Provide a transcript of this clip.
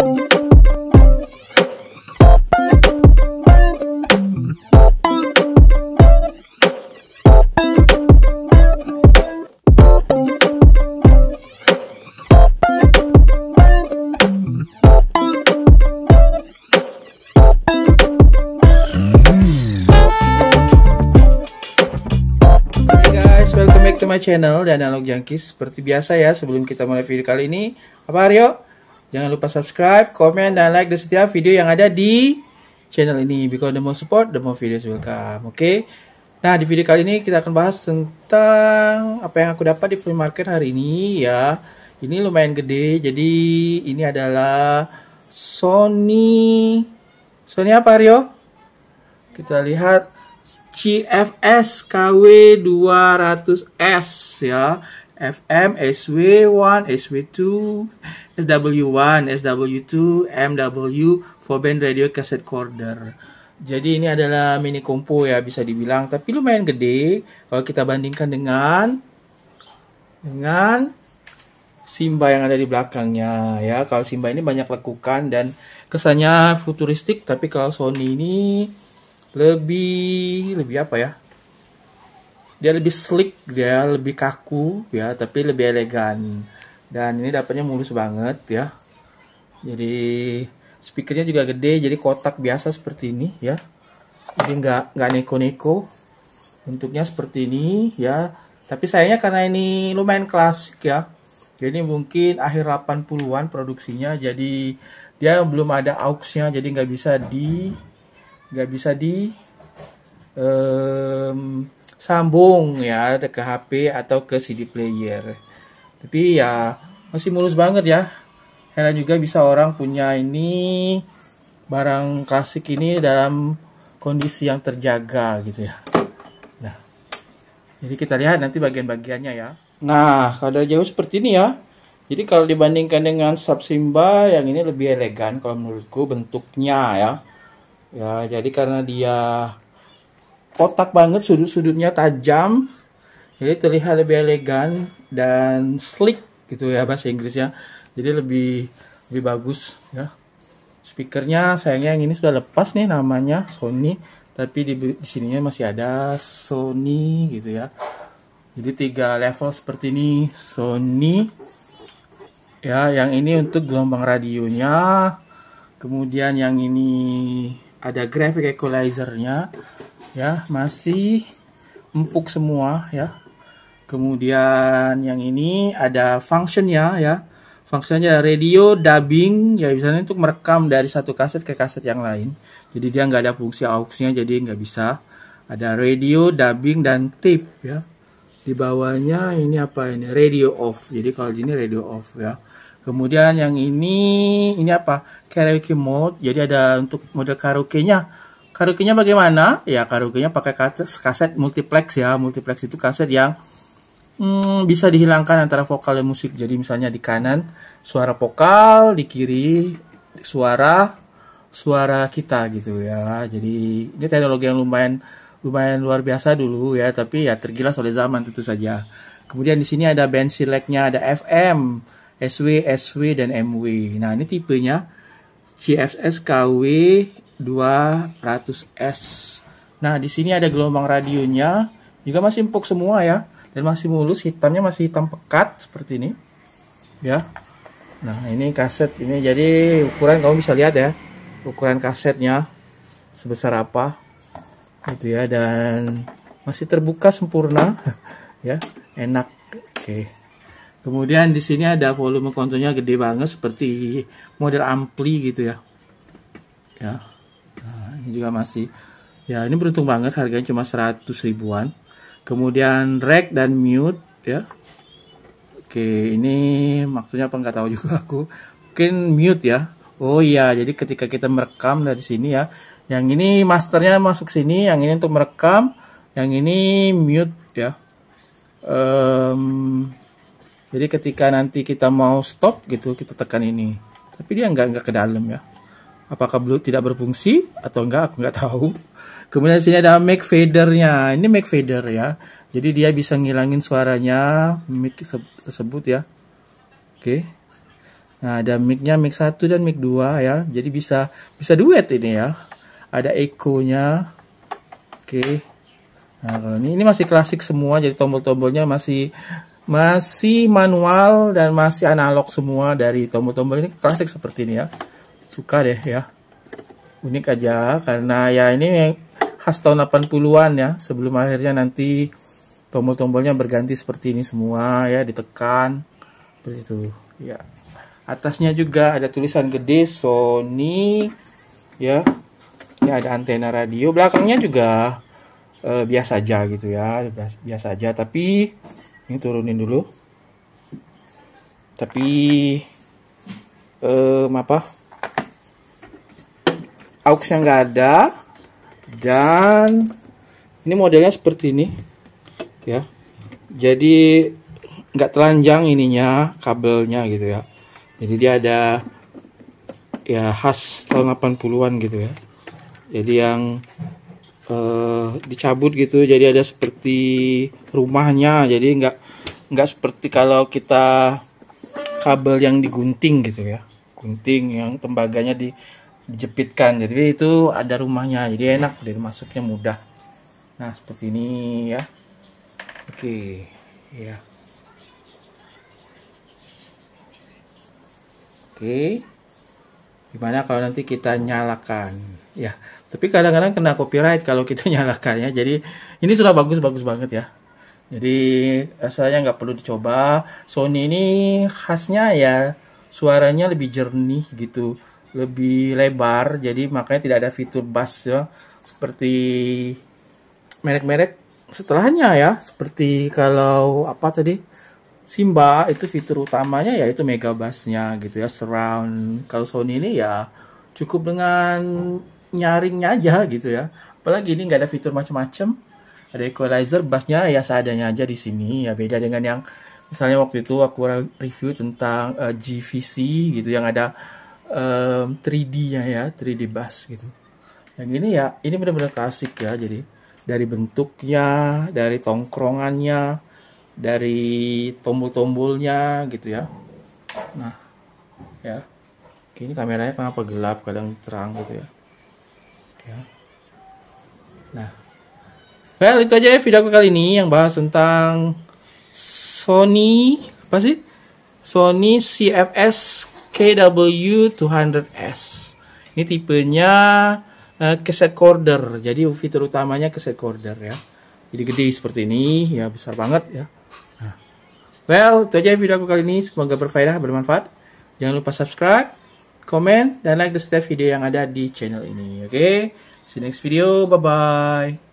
welcome back to my channel dan Analog Junkies. Seperti biasa ya, sebelum kita mulai video kali ini, apa Aryo? Jangan lupa subscribe, komen, dan like di setiap video yang ada di channel ini. Because the more support, the more videos will come. Oke. Okay? Nah, di video kali ini kita akan bahas tentang apa yang aku dapat di free market hari ini ya. Ini lumayan gede. Jadi, ini adalah Sony Sony apa, Rio? Kita lihat CFS KW 200S ya. FM, SW1, SW2, SW1, SW2, MW, 4 band radio cassette recorder. Jadi ini adalah mini kompo ya bisa dibilang, tapi lumayan gede kalau kita bandingkan dengan dengan Simba yang ada di belakangnya ya. Kalau Simba ini banyak lekukan dan kesannya futuristik, tapi kalau Sony ini lebih lebih apa ya? dia lebih sleek ya lebih kaku ya tapi lebih elegan dan ini dapatnya mulus banget ya jadi speakernya juga gede jadi kotak biasa seperti ini ya jadi nggak nggak neko-neko bentuknya seperti ini ya tapi sayangnya karena ini lumayan klasik ya jadi mungkin akhir 80-an produksinya jadi dia belum ada auxnya jadi nggak bisa di nggak bisa di um, sambung ya ke HP atau ke CD player. Tapi ya masih mulus banget ya. Heran juga bisa orang punya ini barang klasik ini dalam kondisi yang terjaga gitu ya. Nah, jadi kita lihat nanti bagian-bagiannya ya. Nah, kalau dari jauh seperti ini ya. Jadi kalau dibandingkan dengan sub Simba yang ini lebih elegan kalau menurutku bentuknya ya. Ya, jadi karena dia kotak banget sudut-sudutnya tajam jadi terlihat lebih elegan dan sleek gitu ya bahasa Inggrisnya jadi lebih lebih bagus ya speakernya sayangnya yang ini sudah lepas nih namanya Sony tapi di, di sininya masih ada Sony gitu ya jadi tiga level seperti ini Sony ya yang ini untuk gelombang radionya kemudian yang ini ada graphic equalizer-nya ya masih empuk semua ya kemudian yang ini ada functionnya ya, ya. fungsinya radio dubbing ya misalnya untuk merekam dari satu kaset ke kaset yang lain jadi dia nggak ada fungsi auxnya jadi nggak bisa ada radio dubbing dan tip ya di bawahnya ini apa ini radio off jadi kalau ini radio off ya kemudian yang ini ini apa karaoke mode jadi ada untuk mode karaoke nya Karaoke-nya bagaimana? Ya karaoke-nya pakai kaset, multiplex ya. Multiplex itu kaset yang hmm, bisa dihilangkan antara vokal dan musik. Jadi misalnya di kanan suara vokal, di kiri suara suara kita gitu ya. Jadi ini teknologi yang lumayan lumayan luar biasa dulu ya, tapi ya tergilas oleh zaman tentu saja. Kemudian di sini ada band select-nya ada FM, SW, SW dan MW. Nah, ini tipenya CFS KW 200S. Nah, di sini ada gelombang radionya, juga masih empuk semua ya, dan masih mulus, hitamnya masih hitam pekat seperti ini. Ya. Nah, ini kaset ini jadi ukuran kamu bisa lihat ya. Ukuran kasetnya sebesar apa. Gitu ya dan masih terbuka sempurna ya, enak. Oke. Kemudian di sini ada volume kontrolnya gede banget seperti model ampli gitu ya. Ya juga masih ya ini beruntung banget harganya cuma 100 ribuan kemudian rack dan mute ya oke ini maksudnya apa nggak tahu juga aku mungkin mute ya oh iya jadi ketika kita merekam dari sini ya yang ini masternya masuk sini yang ini untuk merekam yang ini mute ya um, jadi ketika nanti kita mau stop gitu kita tekan ini tapi dia nggak nggak ke dalam ya apakah blue tidak berfungsi atau enggak aku enggak tahu kemudian sini ada mic fadernya ini mic fader ya jadi dia bisa ngilangin suaranya mic tersebut ya oke okay. nah ada micnya mic 1 dan mic 2 ya jadi bisa bisa duet ini ya ada echo-nya oke okay. nah kalau ini ini masih klasik semua jadi tombol-tombolnya masih masih manual dan masih analog semua dari tombol-tombol ini klasik seperti ini ya suka deh ya unik aja karena ya ini khas tahun 80-an ya sebelum akhirnya nanti tombol-tombolnya berganti seperti ini semua ya ditekan seperti itu ya atasnya juga ada tulisan gede Sony ya ini ada antena radio belakangnya juga eh, biasa aja gitu ya biasa aja tapi ini turunin dulu tapi eh, apa Aux yang nggak ada dan ini modelnya seperti ini ya jadi nggak telanjang ininya kabelnya gitu ya jadi dia ada ya khas tahun 80-an gitu ya jadi yang eh, dicabut gitu jadi ada seperti rumahnya jadi nggak nggak seperti kalau kita kabel yang digunting gitu ya gunting yang tembaganya di dijepitkan jadi itu ada rumahnya jadi enak dari masuknya mudah nah seperti ini ya oke ya oke gimana kalau nanti kita nyalakan ya tapi kadang-kadang kena copyright kalau kita nyalakannya jadi ini sudah bagus-bagus banget ya jadi rasanya nggak perlu dicoba Sony ini khasnya ya suaranya lebih jernih gitu lebih lebar jadi makanya tidak ada fitur bass ya seperti merek-merek setelahnya ya seperti kalau apa tadi Simba itu fitur utamanya yaitu mega bassnya gitu ya surround kalau Sony ini ya cukup dengan nyaringnya aja gitu ya apalagi ini nggak ada fitur macam-macam ada equalizer bassnya ya seadanya aja di sini ya beda dengan yang misalnya waktu itu aku review tentang uh, eh, GVC gitu yang ada uh, 3D-nya ya, 3D bass gitu. Yang ini ya, ini benar-benar klasik ya. Jadi dari bentuknya, dari tongkrongannya, dari tombol-tombolnya gitu ya. Nah, ya. Ini kameranya kenapa gelap, kadang terang gitu ya. Ya. Nah, well itu aja ya video aku kali ini yang bahas tentang Sony apa sih? Sony CFS KW200S. Ini tipenya uh, cassette corder. Jadi fitur utamanya cassette korder ya. Jadi gede seperti ini ya besar banget ya. Nah. Well, itu aja video aku kali ini. Semoga berfaedah, bermanfaat. Jangan lupa subscribe, comment, dan like the setiap video yang ada di channel ini. Oke, okay? see you next video. Bye-bye.